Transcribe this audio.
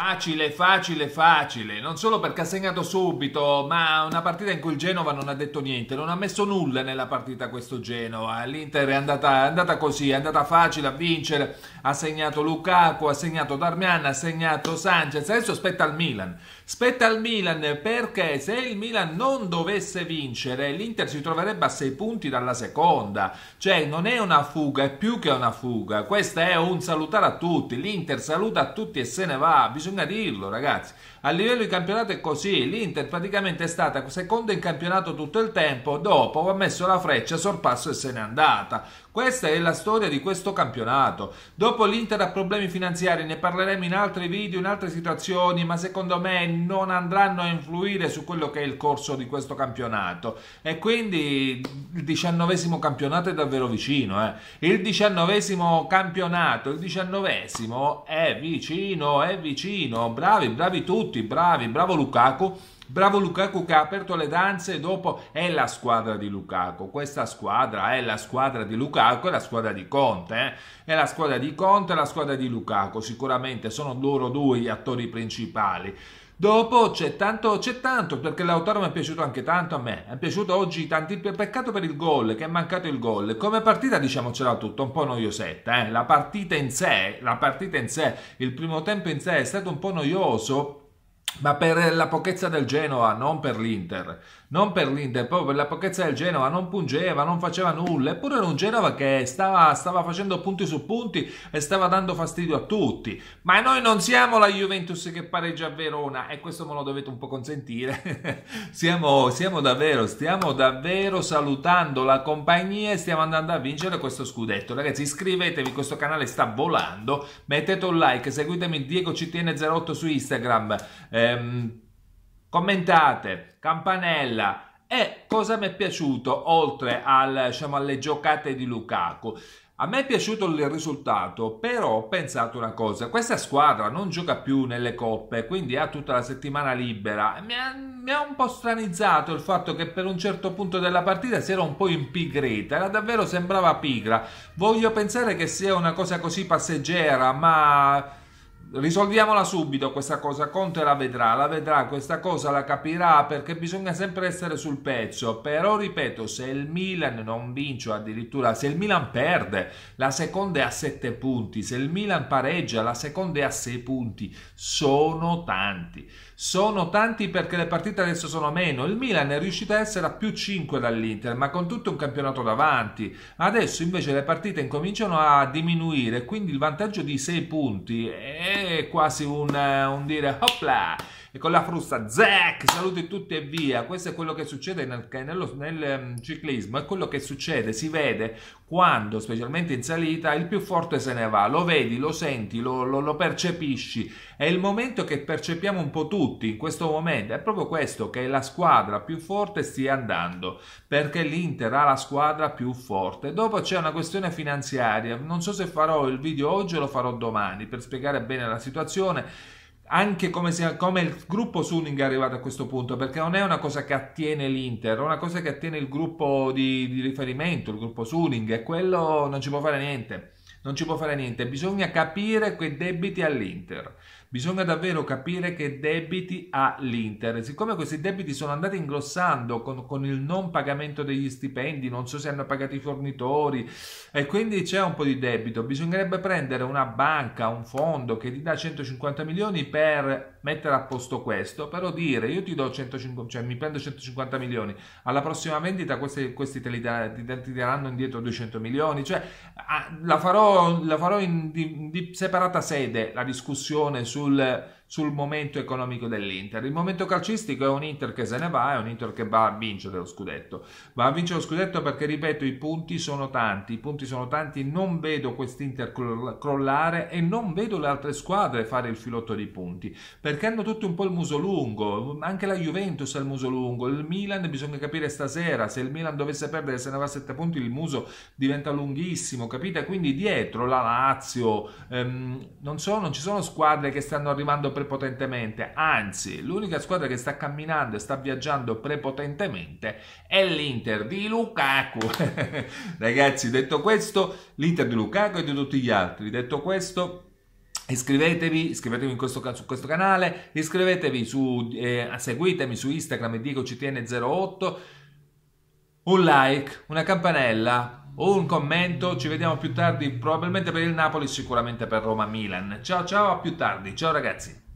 Facile, facile, facile. Non solo perché ha segnato subito, ma una partita in cui il Genova non ha detto niente, non ha messo nulla nella partita questo Genova. L'Inter è andata, è andata così, è andata facile a vincere. Ha segnato Lukaku, ha segnato Darmian, ha segnato Sanchez. Adesso aspetta il Milan. Spetta al Milan perché se il Milan non dovesse vincere l'Inter si troverebbe a 6 punti dalla seconda, cioè non è una fuga, è più che una fuga, questo è un salutare a tutti, l'Inter saluta a tutti e se ne va, bisogna dirlo ragazzi, a livello di campionato è così, l'Inter praticamente è stata seconda in campionato tutto il tempo, dopo ha messo la freccia, sorpasso e se n'è andata, questa è la storia di questo campionato. Dopo l'Inter ha problemi finanziari, ne parleremo in altri video, in altre situazioni, ma secondo me non andranno a influire su quello che è il corso di questo campionato. E quindi il diciannovesimo campionato è davvero vicino. Eh? Il diciannovesimo campionato, il diciannovesimo è vicino, è vicino. Bravi, bravi tutti, bravi, bravo Lukaku Bravo Lukaku che ha aperto le danze e dopo è la squadra di Lukaku. Questa squadra è la squadra di Lukaku, e la squadra di Conte, eh? è la squadra di Conte, e la squadra di Lukaku. Sicuramente sono loro due gli attori principali. Dopo c'è tanto, c'è tanto, perché l'autore mi è piaciuto anche tanto a me. È piaciuto oggi tanti, peccato per il gol, che è mancato il gol. Come partita diciamocela tutta, un po' noiosetta. Eh? La partita in sé, la partita in sé, il primo tempo in sé è stato un po' noioso ma per la pochezza del Genoa, non per l'Inter non per l'Inter, proprio per la pochezza del Genova, non pungeva, non faceva nulla, eppure era un Genova che stava, stava facendo punti su punti e stava dando fastidio a tutti. Ma noi non siamo la Juventus che pareggia a Verona e questo me lo dovete un po' consentire. siamo, siamo davvero, stiamo davvero salutando la compagnia e stiamo andando a vincere questo scudetto. Ragazzi, iscrivetevi, questo canale sta volando, mettete un like, seguitemi Diego CTN08 su Instagram. Ehm, commentate, campanella, e cosa mi è piaciuto oltre al, diciamo, alle giocate di Lukaku? A me è piaciuto il risultato, però ho pensato una cosa, questa squadra non gioca più nelle coppe, quindi ha tutta la settimana libera. Mi ha, mi ha un po' stranizzato il fatto che per un certo punto della partita si era un po' impigrita, era davvero sembrava pigra. Voglio pensare che sia una cosa così passeggera, ma risolviamola subito questa cosa, Conte la vedrà, la vedrà, questa cosa la capirà perché bisogna sempre essere sul pezzo, però ripeto, se il Milan non vince, o addirittura se il Milan perde, la seconda è a 7 punti, se il Milan pareggia, la seconda è a 6 punti, sono tanti, sono tanti perché le partite adesso sono meno, il Milan è riuscito a essere a più 5 dall'Inter, ma con tutto un campionato davanti, adesso invece le partite incominciano a diminuire, quindi il vantaggio di 6 punti è è quasi un, eh, un dire hopla e con la frusta zack saluti tutti e via questo è quello che succede nel, nello, nel ehm, ciclismo è quello che succede si vede quando specialmente in salita il più forte se ne va lo vedi lo senti lo, lo, lo percepisci è il momento che percepiamo un po' tutti in questo momento è proprio questo che la squadra più forte stia andando perché l'Inter ha la squadra più forte dopo c'è una questione finanziaria non so se farò il video oggi o lo farò domani per spiegare bene la situazione anche come, si, come, il gruppo Suning è arrivato a questo punto, perché non è una cosa che attiene l'Inter, è una cosa che attiene il gruppo di, di, riferimento, il gruppo Suning, e quello non ci può fare niente. Non ci può fare niente, bisogna capire quei debiti all'Inter. Bisogna davvero capire che debiti ha l'Inter. Siccome questi debiti sono andati ingrossando con, con il non pagamento degli stipendi, non so se hanno pagato i fornitori, e quindi c'è un po' di debito, bisognerebbe prendere una banca, un fondo che ti dà 150 milioni per mettere a posto questo, però dire io ti do 150, cioè mi prendo 150 milioni, alla prossima vendita questi, questi te li da, ti, ti, daranno indietro 200 milioni, cioè ah, la farò, la farò in, in, in separata sede la discussione su sul sul momento economico dell'Inter. Il momento calcistico è un Inter che se ne va, è un Inter che va a vincere lo scudetto. Va a vincere lo scudetto perché, ripeto, i punti sono tanti, i punti sono tanti, non vedo quest'Inter crollare e non vedo le altre squadre fare il filotto di punti, perché hanno tutti un po' il muso lungo, anche la Juventus ha il muso lungo, il Milan bisogna capire stasera, se il Milan dovesse perdere se ne va a 7 punti il muso diventa lunghissimo, capite? Quindi dietro la Lazio, ehm, non, so, non ci sono squadre che stanno arrivando per prepotentemente, anzi l'unica squadra che sta camminando e sta viaggiando prepotentemente è l'Inter di Lukaku. Ragazzi, detto questo, l'Inter di Lukaku e di tutti gli altri, detto questo... Iscrivetevi, iscrivetevi questo, su questo canale, iscrivetevi su, eh, seguitemi su Instagram e dico CTN08, un like, una campanella, un commento. Ci vediamo più tardi, probabilmente per il Napoli, sicuramente per Roma-Milan. Ciao ciao, a più tardi. Ciao ragazzi.